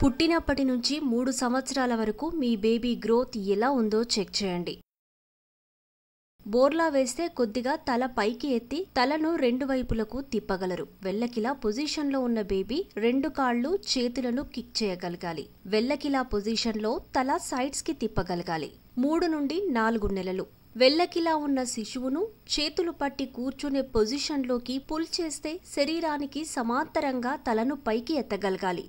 పుట్టినప్పటి నుంచి మూడు సంవత్సరాల వరకు మీ బేబీ గ్రోత్ ఎలా ఉందో చెక్ చేయండి బోర్లా వేస్తే కొద్దిగా తల పైకి ఎత్తి తలను రెండు వైపులకు తిప్పగలరు వెల్లకిలా పొజిషన్లో ఉన్న బేబీ రెండు కాళ్ళు చేతులను కిక్ చేయగలగాలి వెల్లకిలా పొజిషన్లో తల సైడ్స్కి తిప్పగలగాలి మూడు నుండి నాలుగు నెలలు వెల్లకిలా ఉన్న శిశువును చేతులు పట్టి కూర్చునే పొజిషన్లోకి పుల్ చేస్తే శరీరానికి సమాంతరంగా తలను పైకి ఎత్తగలగాలి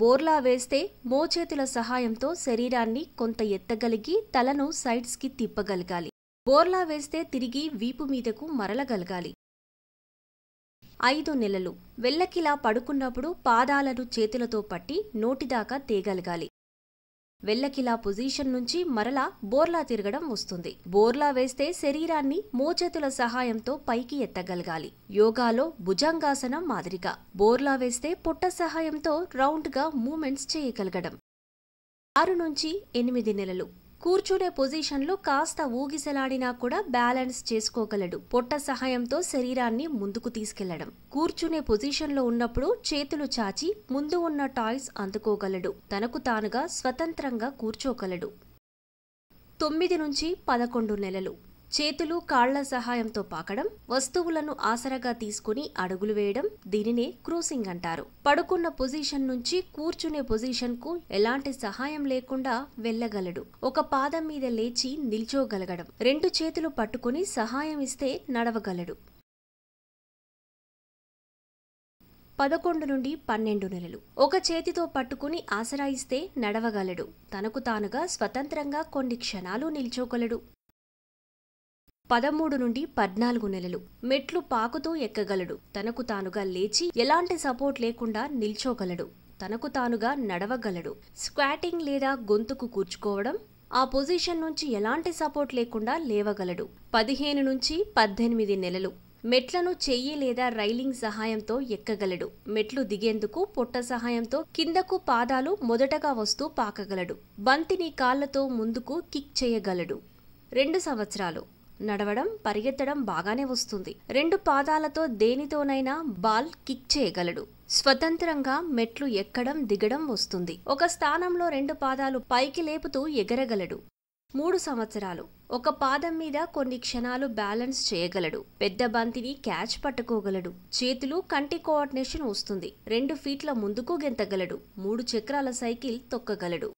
బోర్లా వేస్తే మోచేతుల సహాయంతో శరీరాన్ని కొంత ఎత్తగలిగి తలను సైడ్స్కి తిప్పగలగాలి బోర్లా వేస్తే తిరిగి వీపు మీదకు మరలగలగాలి ఐదు నెలలు వెల్లకిలా పడుకున్నప్పుడు పాదాలను చేతులతో పట్టి నోటిదాకా తేగలగాలి వెల్లకిలా పొజిషన్ నుంచి మరలా బోర్లా తిరగడం వస్తుంది బోర్లా వేస్తే శరీరాన్ని మోచేతుల సహాయంతో పైకి ఎత్తగలగాలి యోగాలో భుజంగాసనం మాదిరిగా బోర్లా వేస్తే పుట్ట సహాయంతో రౌండ్గా మూమెంట్స్ చేయగలగడం ఆరు నుంచి ఎనిమిది నెలలు కూర్చునే పొజిషన్లో కాస్త ఊగిసలాడినా కూడా బ్యాలెన్స్ చేసుకోగలడు పొట్ట సహాయంతో శరీరాన్ని ముందుకు తీసుకెళ్లడం కూర్చునే పొజిషన్లో ఉన్నప్పుడు చేతులు చాచి ముందు ఉన్న టాయ్స్ అందుకోగలడు తనకు తానుగా స్వతంత్రంగా కూర్చోగలడు తొమ్మిది నుంచి పదకొండు నెలలు చేతులు కాళ్ల సహాయంతో పాకడం వస్తువులను ఆసరగా తీసుకుని అడుగులు వేయడం దీనినే క్రూసింగ్ అంటారు పడుకున్న పొజిషన్ నుంచి కూర్చునే పొజిషన్ కు ఎలాంటి సహాయం లేకుండా వెళ్ళగలడు ఒక పాదం మీద లేచి నిల్చోగలగడం రెండు చేతులు పట్టుకుని సహాయం ఇస్తే నడవగలడు పదకొండు నుండి పన్నెండు నెలలు ఒక చేతితో పట్టుకుని ఆసరాయిస్తే నడవగలడు తనకు తానుగా స్వతంత్రంగా కొన్ని క్షణాలు నిల్చోగలడు పదమూడు నుండి పద్నాలుగు నెలలు మెట్లు పాకుతూ ఎక్కగలడు తనకు తానుగా లేచి ఎలాంటి సపోర్ట్ లేకుండా నిల్చోగలడు తనకు తానుగా నడవగలడు స్క్వాటింగ్ లేదా గొంతుకు కూర్చుకోవడం ఆ పొజిషన్ నుంచి ఎలాంటి సపోర్ట్ లేకుండా లేవగలడు పదిహేను నుంచి పద్దెనిమిది నెలలు మెట్లను చెయ్యి లేదా రైలింగ్ సహాయంతో ఎక్కగలడు మెట్లు దిగేందుకు పొట్ట సహాయంతో కిందకు పాదాలు మొదటగా వస్తూ పాకగలడు బంతిని కాళ్లతో ముందుకు కిక్ చేయగలడు రెండు సంవత్సరాలు నడవడం పరిగెత్తడం బాగానే వస్తుంది రెండు పాదాలతో దేనితోనైనా బాల్ కిక్ చేయగలడు స్వతంత్రంగా మెట్లు ఎక్కడం దిగడం వస్తుంది ఒక స్థానంలో రెండు పాదాలు పైకి లేపుతూ ఎగరగలడు మూడు సంవత్సరాలు ఒక పాదం మీద కొన్ని క్షణాలు బ్యాలెన్స్ చేయగలడు పెద్ద బంతిని క్యాచ్ పట్టుకోగలడు చేతులు కంటి కోఆర్డినేషన్ వస్తుంది రెండు ఫీట్ల ముందుకు గెంతగలడు మూడు చక్రాల సైకిల్ తొక్కగలడు